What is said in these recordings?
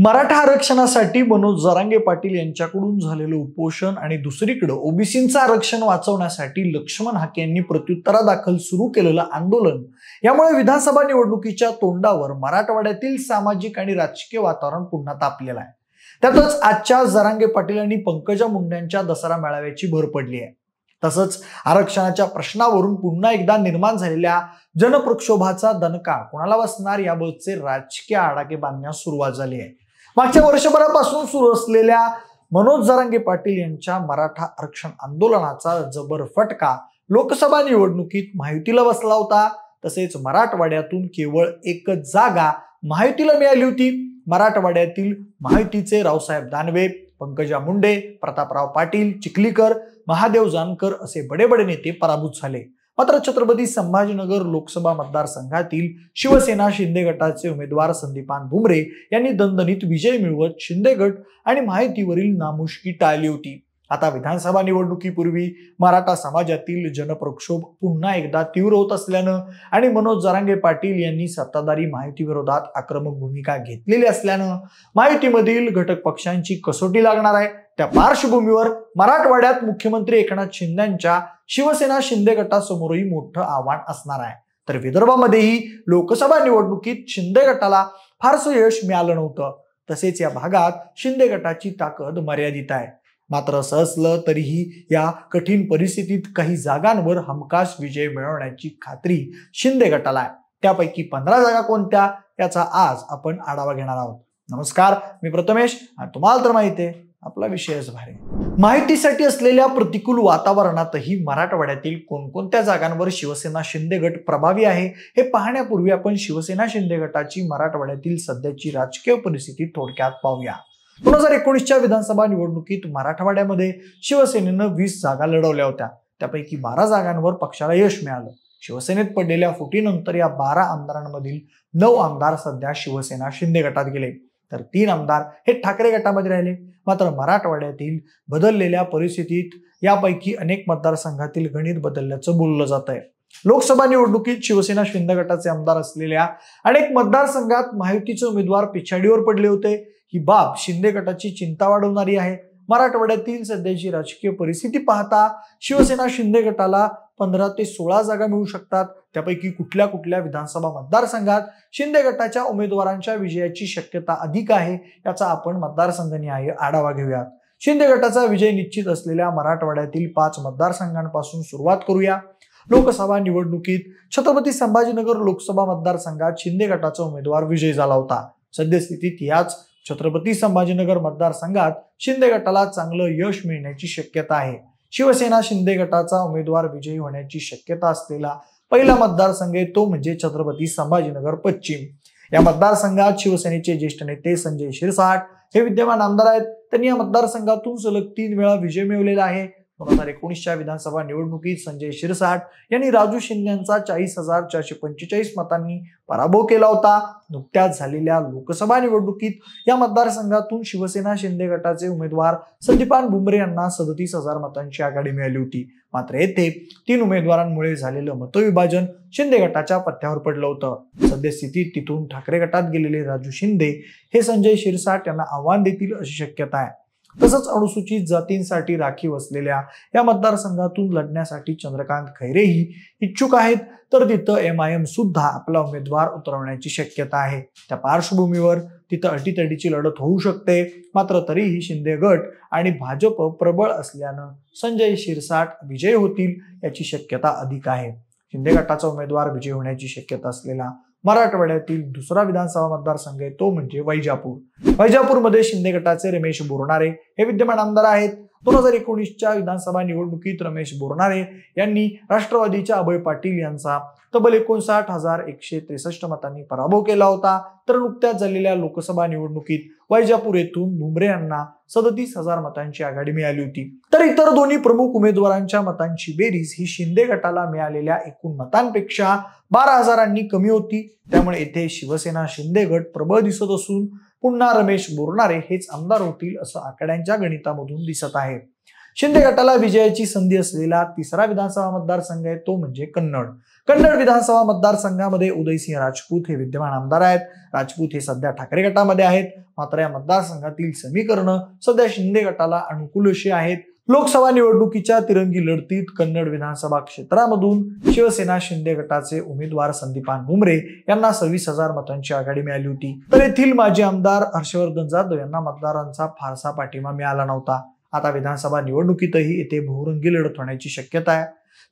मराठा आरक्षणासाठी मनोज जरांगे पाटील यांच्याकडून झालेलं उपोषण आणि दुसरीकडं ओबीसींचं आरक्षण वाचवण्यासाठी लक्ष्मण हाके यांनी प्रत्युत्तरादाखल सुरू केलेलं आंदोलन यामुळे विधानसभा निवडणुकीच्या तोंडावर मराठवाड्यातील सामाजिक आणि राजकीय वातावरण पुन्हा तापलेलं आहे त्यातच आजच्या जरांगे पाटील आणि पंकजा मुंड्यांच्या दसरा मेळाव्याची भर पडली आहे तसंच आरक्षणाच्या प्रश्नावरून पुन्हा एकदा निर्माण झालेल्या जनप्रक्षोभाचा दणका कोणाला बसणार याबाबतचे राजकीय आडाके बांधण्यास सुरुवात झाली आहे मागच्या वर्षभरापासून सुरू असलेल्या मनोज जरांगे पाटील यांच्या मराठा आरक्षण आंदोलनाचा जबर फटका लोकसभा निवडणुकीत माहितीला बसला होता तसेच मराठवाड्यातून केवळ एकच जागा माहितीला मिळाली होती मराठवाड्यातील माहितीचे रावसाहेब दानवे पंकजा मुंडे प्रतापराव पाटील चिखलीकर महादेव जानकर असे बडे बडे नेते पराभूत झाले मात्र छत्रपती संभाजीनगर लोकसभा मतदारसंघातील शिवसेना शिंदे गटाचे उमेदवार संदीपान भुमरे यांनी दणदणीत विजय मिळवत शिंदे गट आणि माहितीवरील नामुष्की टाळली होती आता विधानसभा निवडणुकीपूर्वी मराठा समाजातील जनप्रक्षोभ पुन्हा एकदा तीव्र होत असल्यानं आणि मनोज जरांगे पाटील यांनी सत्ताधारी माहिती विरोधात आक्रमक भूमिका घेतलेली असल्यानं माहितीमधील घटक पक्षांची कसोटी लागणार आहे त्या पार्श्वभूमीवर मराठवाड्यात मुख्यमंत्री एकनाथ शिंदेच्या शिवसेना शिंदे गटासमोरही मोठं आव्हान असणार आहे तर विदर्भामध्येही लोकसभा निवडणुकीत शिंदे गटाला फारसं यश मिळालं नव्हतं तसेच या भागात शिंदे गटाची ताकद मर्यादित आहे मात्र असं असलं तरीही या कठीण परिस्थितीत काही जागांवर हमखास विजय मिळवण्याची खात्री शिंदे गटाला आहे त्यापैकी पंधरा जागा कोणत्या याचा आज आपण आढावा घेणार आहोत नमस्कार मी प्रथमेश तुम्हाला तर माहिती आहे आपला विषयच भारी माहितीसाठी असलेल्या प्रतिकूल वातावरणातही मराठवाड्यातील कोणकोणत्या जागांवर शिवसेना शिंदे गट प्रभावी आहे हे पाहण्यापूर्वी आपण शिवसेना शिंदे गटाची मराठवाड्यातील सध्याची राजकीय परिस्थिती थोडक्यात पाहूया दोन हजार एकोणीसच्या विधानसभा निवडणुकीत मराठवाड्यामध्ये शिवसेनेनं वीस जागा लढवल्या होत्या त्यापैकी बारा जागांवर पक्षाला यश मिळालं शिवसेनेत पडलेल्या फुटीनंतर या बारा आमदारांमधील नऊ आमदार सध्या शिवसेना शिंदे गटात गेले तर तीन आमदार हे ठाकरे गटामध्ये राहिले मात्र मराठवाड्यातील बदललेल्या परिस्थितीत यापैकी अनेक मतदारसंघातील गणित बदलल्याचं बोललं जात आहे लोकसभा निवडणुकीत शिवसेना शिंदे गटाचे आमदार असलेल्या अनेक मतदारसंघात महायुतीचे उमेदवार पिछाडीवर पडले होते ही बाब शिंदे गटाची चिंता वाढवणारी आहे मराठवाड्यातील सध्याची राजकीय परिस्थिती पाहता शिवसेना शिंदे गटाला पंधरा ते सोळा जागा मिळू शकतात त्यापैकी कुठल्या कुठल्या विधानसभा मतदारसंघात शिंदे गटाच्या उमेदवारांच्या विजयाची शक्यता अधिक आहे याचा आपण आहे आढावा घेऊयात शिंदे गटाचा विजय निश्चित असलेल्या मराठवाड्यातील पाच मतदारसंघांपासून सुरुवात करूया लोकसभा निवडणुकीत छत्रपती संभाजीनगर लोकसभा मतदारसंघात शिंदे गटाचा उमेदवार विजयी झाला होता सद्यस्थितीत याच छत्रपती संभाजीनगर मतदारसंघात शिंदे गटाला चांगलं यश मिळण्याची शक्यता आहे शिवसेना शिंदे गटाचा उमेदवार विजयी होण्याची शक्यता असलेला पहिला मतदारसंघ आहे तो म्हणजे छत्रपती संभाजीनगर पश्चिम या मतदारसंघात शिवसेनेचे ज्येष्ठ नेते संजय शिरसाट हे विद्यमान आमदार आहेत त्यांनी या मतदारसंघातून सलग तीन वेळा विजय मिळवलेला आहे दोन हजार एकोणीसच्या विधानसभा निवडणुकीत संजय शिरसाट यांनी राजू शिंदेचा चाळीस हजार चारशे पंचेचाळीस मतांनी पराभव केला होता नुकत्याच झालेल्या लोकसभा निवडणुकीत या मतदारसंघातून शिवसेना शिंदे गटाचे उमेदवार संदीपान बुमरे यांना सदतीस हजार मतांची आघाडी मिळाली होती मात्र येथे तीन उमेदवारांमुळे झालेलं मतविभाजन शिंदे गटाच्या पथ्यावर पडलं होतं सद्यस्थितीत तिथून ठाकरे गटात गेलेले राजू शिंदे हे संजय शिरसाट यांना आव्हान देतील अशी शक्यता आहे तसंच अनुसूचित जातींसाठी राखीव असलेल्या या मतदारसंघातून लढण्यासाठी चंद्रकांत खैरेही इच्छुक आहेत तर तिथं एम आय एम सुद्धा आपला उमेदवार उतरवण्याची शक्यता आहे त्या पार्श्वभूमीवर तिथं अटीतडीची लढत होऊ शकते मात्र तरीही शिंदे गट आणि भाजप प्रबळ असल्यानं संजय शिरसाट विजय होतील याची शक्यता अधिक आहे शिंदे गटाचा उमेदवार विजय होण्याची शक्यता असलेला मराठवाड्यातील दुसरा विधानसभा मतदारसंघ आहे तो म्हणजे वैजापूर वैजापूरमध्ये शिंदे गटाचे रमेश बोरणारे हे विद्यमान आमदार आहेत दोन हजार एकोणीसच्या विधानसभा निवडणुकीत रमेश बोरणारे यांनी राष्ट्रवादीच्या अभय पाटील यांचा तब्बल एकोणसाठ हजार एकशे त्रेसष्ट मतांनी पराभव केला होता तर नुकत्याच झालेल्या लोकसभा निवडणुकीत वैजापूर येथून भुमरे यांना सदतीस हजार मतांची आघाडी मिळाली होती तर इतर दोन्ही प्रमुख उमेदवारांच्या मतांची बेरीज ही शिंदे गटाला मिळालेल्या एकूण मतांपेक्षा बारा हजारांनी कमी होती त्यामुळे येथे शिवसेना शिंदे गट प्रबळ दिसत असून पुन्हा रमेश बोरणारे हेच आमदार होतील असं आकड्यांच्या गणितामधून दिसत आहे शिंदे गटाला विजयाची संधी असलेला तिसरा विधानसभा मतदारसंघ आहे तो म्हणजे कन्नड कन्नड विधानसभा मतदारसंघामध्ये उदयसिंह राजपूत हे विद्यमान आमदार आहेत राजपूत हे सध्या ठाकरे गटामध्ये आहेत मात्र या मतदारसंघातील समीकरणं सध्या शिंदे गटाला अनुकूल अशी आहेत लोकसभा निवडणुकीच्या तिरंगी लढतीत कन्नड विधानसभा क्षेत्रामधून शिवसेना शिंदे गटाचे उमेदवार संदीपान भुमरे यांना सव्वीस हजार मतांची आघाडी मिळाली होती तर येथील माजी आमदार हर्षवर्धन जाधव यांना मतदारांचा फारसा पाठिंबा मिळाला नव्हता आता विधानसभा निवडणुकीतही येथे बहुरंगी लढत होण्याची शक्यता आहे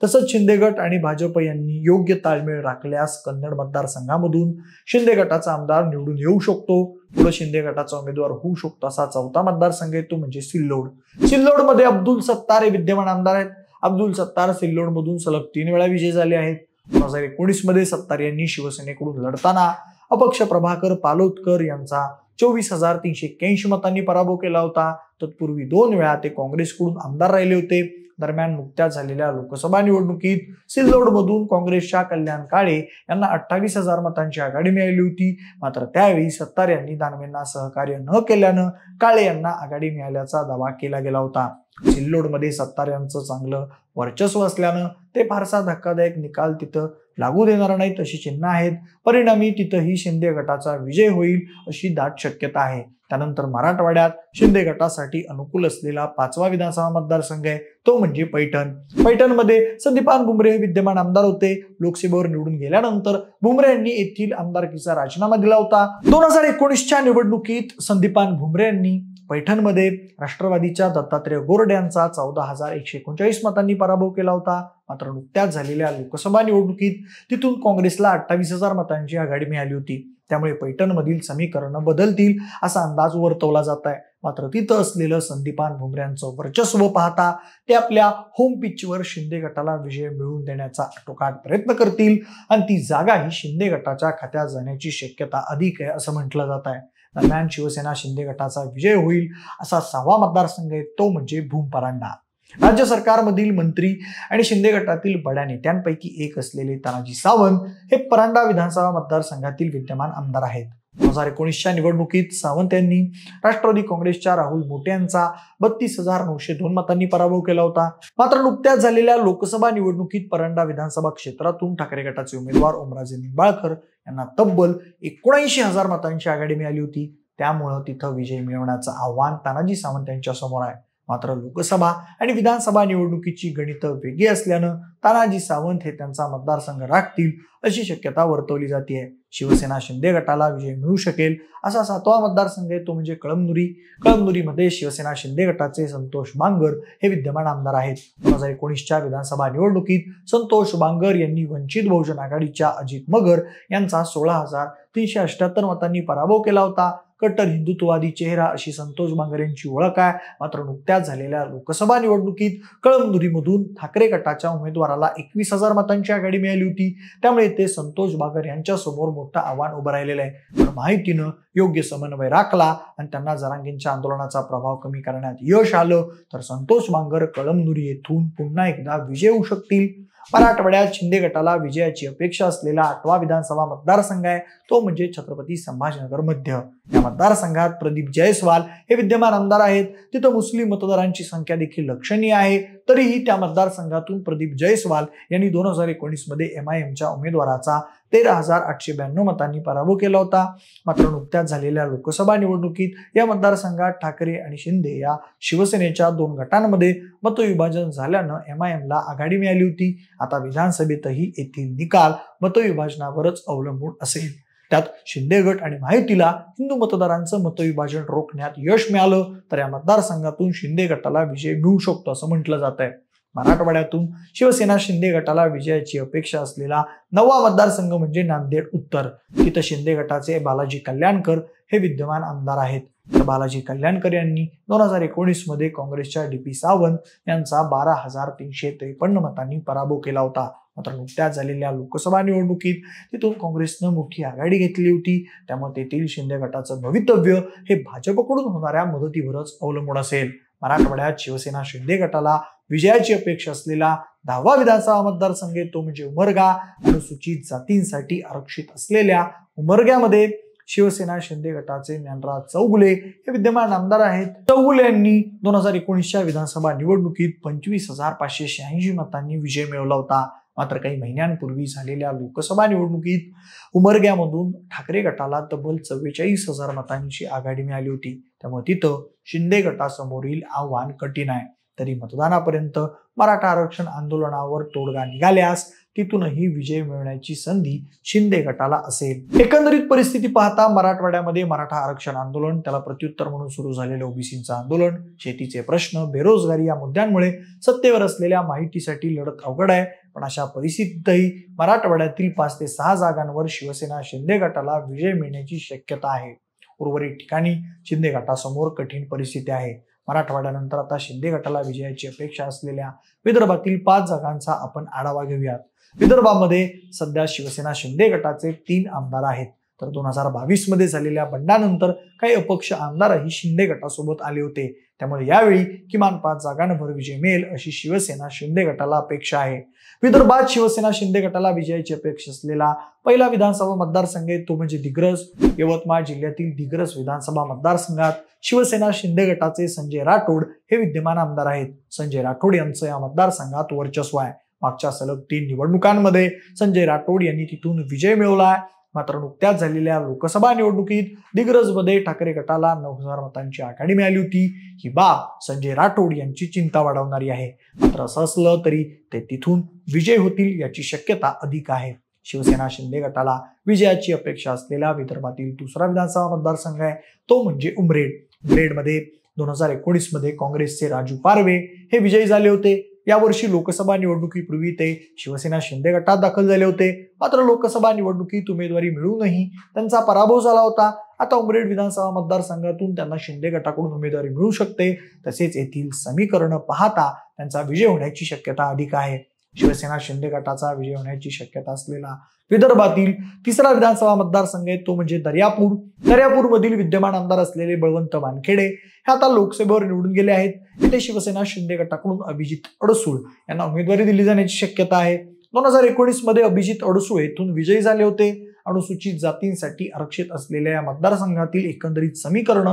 तसंच शिंदेगट आणि भाजप यांनी योग्य ताळमेळ राखल्यास कन्नड मतदारसंघामधून शिंदे गटाचा आमदार निवडून येऊ शकतो पुढे शिंदे गटाचा उमेदवार होऊ शकतो असा चौथा मतदारसंघ येतो म्हणजे सिल्लोड सिल्लोडमध्ये अब्दुल सत्तार हे विद्यमान आमदार आहेत अब्दुल सत्तार सिल्लोडमधून सलग तीन वेळा विजयी झाले आहेत दोन हजार एकोणीस मध्ये सत्तार यांनी शिवसेनेकडून लढताना अपक्ष प्रभाकर पालोदकर यांचा चोवीस हजार तीनशे एक्क्याऐंशी मतांनी पराभव केला होता तत्पूर्वी दोन वेळा ते काँग्रेसकडून आमदार राहिले होते दरम्यान नुकत्याच झालेल्या लोकसभा निवडणुकीत सिल्लोडमधून काँग्रेसच्या कल्याण काळे यांना अठ्ठावीस हजार मतांची आघाडी मिळाली होती मात्र त्यावेळी सत्तार यांनी दानवेंना सहकार्य न केल्यानं काळे यांना आघाडी मिळाल्याचा दावा केला गेला होता सिल्लोडमध्ये सत्तार यांचं चांगलं वर्चस्व असल्यानं ते फारसा धक्कादायक निकाल तिथं लागू देणार नाहीत अशी चिन्ह आहेत परिणामी तिथंही शिंदे गटाचा विजय होईल अशी दाट शक्यता आहे त्यानंतर मराठवाड्यात शिंदे गटासाठी अनुकूल असलेला पाचवा विधानसभा मतदारसंघ आहे तो म्हणजे पैठण पैठणमध्ये संदीपान बुमरे हे विद्यमान आमदार होते लोकसभेवर निवडून गेल्यानंतर बुमरे यांनी येथील आमदारकीचा राजीनामा दिला होता दोन हजार एकोणीसच्या निवडणुकीत संदीपान भुमरे यांनी पैठणमध्ये राष्ट्रवादीच्या दत्तात्रय गोरड यांचा चौदा हजार एकशे एकोणचाळीस मतांनी पराभव केला होता मात्र नुकत्याच झालेल्या लोकसभा निवडणुकीत तिथून काँग्रेसला अठ्ठावीस हजार मतांची आघाडी मिळाली होती त्यामुळे पैठणमधील समीकरणं बदलतील असा अंदाज वर्तवला जात आहे मात्र तिथं असलेलं संदीपान भुमऱ्यांचं वर्चस्व पाहता ते आपल्या होम पिचवर शिंदे गटाला विजय मिळवून देण्याचा आटोकाट प्रयत्न करतील आणि ती जागा ही शिंदे गटाच्या खात्यात जाण्याची शक्यता अधिक आहे असं म्हटलं जात आहे दरम्यान शिवसेना शिंदे गटाचा विजय होईल असा सहावा मतदारसंघ आहे तो म्हणजे भूम परांडा राज्य सरकारमधील मंत्री आणि शिंदे गटातील बड्या नेत्यांपैकी एक असलेले तानाजी सावंत हे परांडा विधानसभा मतदारसंघातील विद्यमान आमदार आहेत दोन हजार एकोणीसच्या निवडणुकीत सावंत यांनी राष्ट्रवादी काँग्रेसच्या राहुल मोटे यांचा बत्तीस हजार नऊशे दोन मतांनी पराभव केला होता मात्र नुकत्याच झालेल्या लोकसभा निवडणुकीत परांडा विधानसभा क्षेत्रातून ठाकरे गटाचे उमेदवार ओमराजे निंबाळकर त्यांना तब्बल एकोणऐंशी हजार मतांची आघाडी मिळाली होती त्यामुळं तिथं विजय मिळवण्याचं आव्हान तानाजी सावंत यांच्या समोर आहे मात्र लोकसभा आणि विधानसभा निवडणुकीची गणितं वेगळी असल्यानं तानाजी सावंत हे त्यांचा मतदारसंघ राखतील अशी शक्यता वर्तवली जाते शिवसेना शिंदे गटाला विजय मिळू शकेल असा सातवा मतदारसंघ आहे तो म्हणजे कळमनुरी कळमनुरीमध्ये शिवसेना शिंदे गटाचे संतोष बांगर हे विद्यमान आमदार आहेत दोन हजार एकोणीसच्या विधानसभा निवडणुकीत संतोष बांगर यांनी वंचित बहुजन आघाडीच्या अजित मगर यांचा सोळा हजार तीनशे अष्ट्याहत्तर मतांनी पराभव केला होता कट्टर हिंदुत्ववादी चेहरा अशी संतोष यांची ओळख आहे मात्र नुकत्याच झालेल्या लोकसभा निवडणुकीत कळमनुरीमधून ठाकरे गटाच्या उमेदवाराला एकवीस हजार मतांची आघाडी मिळाली होती त्यामुळे ते संतोष बागर यांच्यासमोर मोठं आव्हान उभं राहिलेलं आहे तर माहितीनं योग्य समन्वय राखला आणि त्यांना जरांगींच्या आंदोलनाचा प्रभाव कमी करण्यात यश आलं तर संतोष बांगर कळमनुरी येथून पुन्हा एकदा विजय होऊ शकतील मराठवाड्यात शिंदे गटाला विजयाची अपेक्षा असलेला आठवा विधानसभा मतदारसंघ आहे तो म्हणजे छत्रपती संभाजीनगर मध्य या मतदारसंघात प्रदीप जयस्वाल हे विद्यमान आमदार आहेत तिथं मुस्लिम मतदारांची संख्या देखील लक्षणीय आहे तरीही त्या मतदारसंघातून प्रदीप जयस्वाल यांनी दोन हजार एकोणीसमध्ये एम आय एमच्या उमेदवाराचा तेरा हजार आठशे ब्याण्णव मतांनी पराभव केला होता मात्र नुकत्याच झालेल्या लोकसभा निवडणुकीत या मतदारसंघात ठाकरे आणि शिंदे या शिवसेनेच्या दोन गटांमध्ये मतविभाजन झाल्यानं एम आय एमला आघाडी मिळाली होती आता विधानसभेतही येथील निकाल मतविभाजनावरच अवलंबून असेल त्यात शिंदे गट आणि माहितीला हिंदू मतदारांचं मतविभाजन रोखण्यात यश मिळालं तर या मतदारसंघातून शिंदे गटाला विजय मिळू शकतो असं म्हटलं जात आहे मराठवाड्यातून शिवसेना शिंदे गटाला विजयाची अपेक्षा असलेला नवा मतदारसंघ म्हणजे नांदेड उत्तर इथं शिंदे गटाचे बालाजी कल्याणकर हे विद्यमान आमदार आहेत तर बालाजी कल्याणकर यांनी दोन हजार एकोणीस मध्ये काँग्रेसच्या डी पी सावंत यांचा बारा हजार तीनशे त्रेपन्न मतांनी पराभव केला होता मात्र नुकत्याच झालेल्या लोकसभा निवडणुकीत तिथून काँग्रेसनं मोठी आघाडी घेतली होती त्यामुळे तेथील शिंदे गटाचं भवितव्य हे भाजपकडून होणाऱ्या मदतीवरच अवलंबून असेल मराठवाड्यात शिवसेना शिंदे गटाला विजयाची अपेक्षा असलेला दहावा विधानसभा मतदारसंघ तो म्हणजे उमरगा अनुसूचित जातींसाठी आरक्षित असलेल्या उमरग्यामध्ये शिवसेना शिंदे गटाचे ज्ञानराज चौगुले हे विद्यमान आमदार आहेत चौगुले यांनी दोन हजार एकोणीसच्या विधानसभा निवडणुकीत पंचवीस हजार पाचशे शहाऐंशी मतांनी विजय मिळवला होता मात्र काही महिन्यांपूर्वी झालेल्या लोकसभा निवडणुकीत उमरग्यामधून ठाकरे गटाला तब्बल चव्वेचाळीस हजार मतांची आघाडी मिळाली होती त्यामुळे तिथं शिंदे गटासमोरील आव्हान कठीण आहे तरी मतदानापर्यंत मराठा आरक्षण आंदोलनावर तोडगा निघाल्यास तिथूनही विजय मिळवण्याची संधी शिंदे गटाला असेल एकंदरीत परिस्थिती पाहता मराठवाड्यामध्ये मराठा आरक्षण आंदोलन त्याला प्रत्युत्तर म्हणून सुरू झालेलं ओबीसीचं आंदोलन शेतीचे प्रश्न बेरोजगारी या मुद्द्यांमुळे सत्तेवर असलेल्या माहितीसाठी लढत अवघड आहे पण अशा परिस्थितीतही मराठवाड्यातील पाच ते सहा जागांवर शिवसेना शिंदे गटाला विजय मिळण्याची शक्यता आहे उर्वरित ठिकाणी शिंदे गटासमोर कठीण परिस्थिती आहे मराठवाड्यानंतर आता शिंदे गटाला विजयाची अपेक्षा असलेल्या विदर्भातील पाच जागांचा आपण आढावा घेऊयात विदर्भामध्ये सध्या शिवसेना शिंदे गटाचे तीन आमदार आहेत तर दोन हजार बावीस मध्ये झालेल्या बंडानंतर काही अपक्ष आमदारही शिंदे गटासोबत आले होते त्यामुळे यावेळी किमान पाच जागांवर विजय मिळेल अशी शिवसेना शिंदे गटाला अपेक्षा आहे विदर्भात शिवसेना शिंदे गटाला विजयाची अपेक्षा असलेला पहिला विधानसभा मतदारसंघ तो म्हणजे दिग्रस यवतमाळ जिल्ह्यातील दिग्रस विधानसभा मतदारसंघात शिवसेना शिंदे गटाचे संजय राठोड हे विद्यमान आमदार आहेत संजय राठोड यांचं या मतदारसंघात वर्चस्व आहे मागच्या सलग तीन निवडणुकांमध्ये संजय राठोड यांनी तिथून विजय मिळवला आहे मात्र नुकत्याच झालेल्या लोकसभा निवडणुकीत दिग्रजमध्ये ठाकरे गटाला नऊ हजार मतांची आघाडी मिळाली होती ही बाब संजय राठोड यांची चिंता वाढवणारी आहे मात्र असं असलं तरी ते तिथून विजय होतील याची शक्यता अधिक आहे शिवसेना शिंदे गटाला विजयाची अपेक्षा असलेला विदर्भातील दुसरा विधानसभा मतदारसंघ आहे तो म्हणजे उमरेड उमरेडमध्ये दोन हजार एकोणीसमध्ये काँग्रेसचे राजू पारवे हे विजयी झाले होते यावर्षी लोकसभा निवडणुकीपूर्वी ते शिवसेना शिंदे गटात दाखल झाले होते मात्र लोकसभा निवडणुकीत उमेदवारी मिळूनही त्यांचा पराभव झाला होता आता उमरेड विधानसभा मतदारसंघातून त्यांना शिंदे गटाकडून उमेदवारी मिळू शकते तसेच येथील समीकरणं पाहता त्यांचा विजय होण्याची शक्यता अधिक आहे शिवसेना शिंदे गटाचा विजय होण्याची शक्यता असलेला विदर्भातील तिसरा विधानसभा मतदारसंघ आहे तो म्हणजे दर्यापूर दर्यापूरमधील विद्यमान आमदार असलेले बळवंत वानखेडे हे आता लोकसभेवर निवडून गेले आहेत येथे शिवसेना शिंदे गटाकडून अभिजित अडसूळ यांना उमेदवारी दिली जाण्याची शक्यता आहे दोन हजार एकोणीस मध्ये अभिजित अडसूळ येथून विजयी झाले होते अनुसूचित जातींसाठी आरक्षित असलेल्या या मतदारसंघातील एकंदरीत समीकरण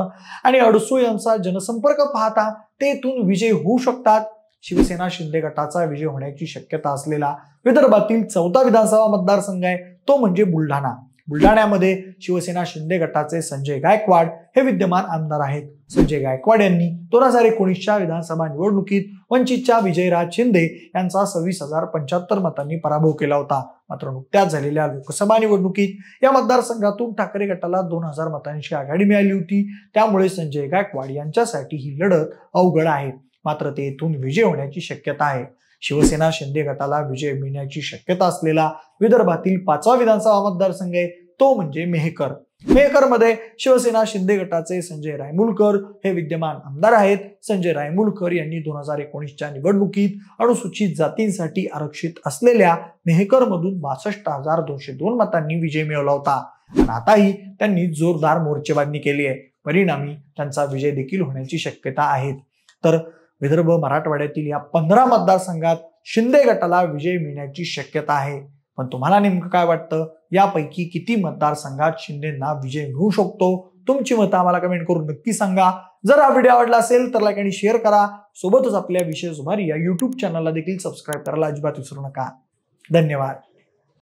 आणि अडसूळ यांचा जनसंपर्क पाहता ते येथून विजय होऊ शकतात शिवसेना शिंदे गटाचा विजय होण्याची शक्यता असलेला विदर्भातील चौथा विधानसभा मतदारसंघ आहे तो म्हणजे बुलढाणा बुलढाण्यामध्ये शिवसेना शिंदे गटाचे संजय गायकवाड हे विद्यमान आमदार आहेत संजय गायकवाड यांनी दोन हजार एकोणीसच्या विधानसभा निवडणुकीत वंचितच्या विजयराज शिंदे यांचा सव्वीस हजार पंच्याहत्तर मतांनी पराभव केला होता मात्र नुकत्याच झालेल्या लोकसभा निवडणुकीत या मतदारसंघातून ठाकरे गटाला दोन हजार मतांची आघाडी मिळाली होती त्यामुळे संजय गायकवाड यांच्यासाठी ही लढत अवघड आहे मात्र ते इथून विजय होण्याची शक्यता आहे शिवसेना शिंदे गटाला विजय मिळण्याची शक्यता असलेला विदर्भातील पाचवा विधानसभा मतदारसंघ आहे तो म्हणजे मेहकर मध्ये शिवसेना शिंदे गटाचे संजय रायमुलकर हे विद्यमान आमदार आहेत संजय रायमुलकर यांनी दोन हजार एकोणीसच्या निवडणुकीत अनुसूचित जातींसाठी आरक्षित असलेल्या मधून बासष्ट हजार दोनशे दोन मतांनी विजय मिळवला होता आणि आताही त्यांनी जोरदार मोर्चेबांधणी केली आहे परिणामी त्यांचा विजय देखील होण्याची शक्यता आहे तर विदर्भ मराठवाड्यातील या पंधरा मतदारसंघात शिंदे गटाला विजय मिळण्याची शक्यता आहे पण तुम्हाला नेमकं काय वाटतं यापैकी किती मतदारसंघात शिंदेना विजय मिळू शकतो तुमची मतं आम्हाला कमेंट करून नक्की सांगा जर हा व्हिडिओ आवडला असेल तर लाईक आणि शेअर करा सोबतच आपल्या विशेष उभारी या युट्यूब चॅनलला देखील सबस्क्राईब करायला अजिबात विसरू नका धन्यवाद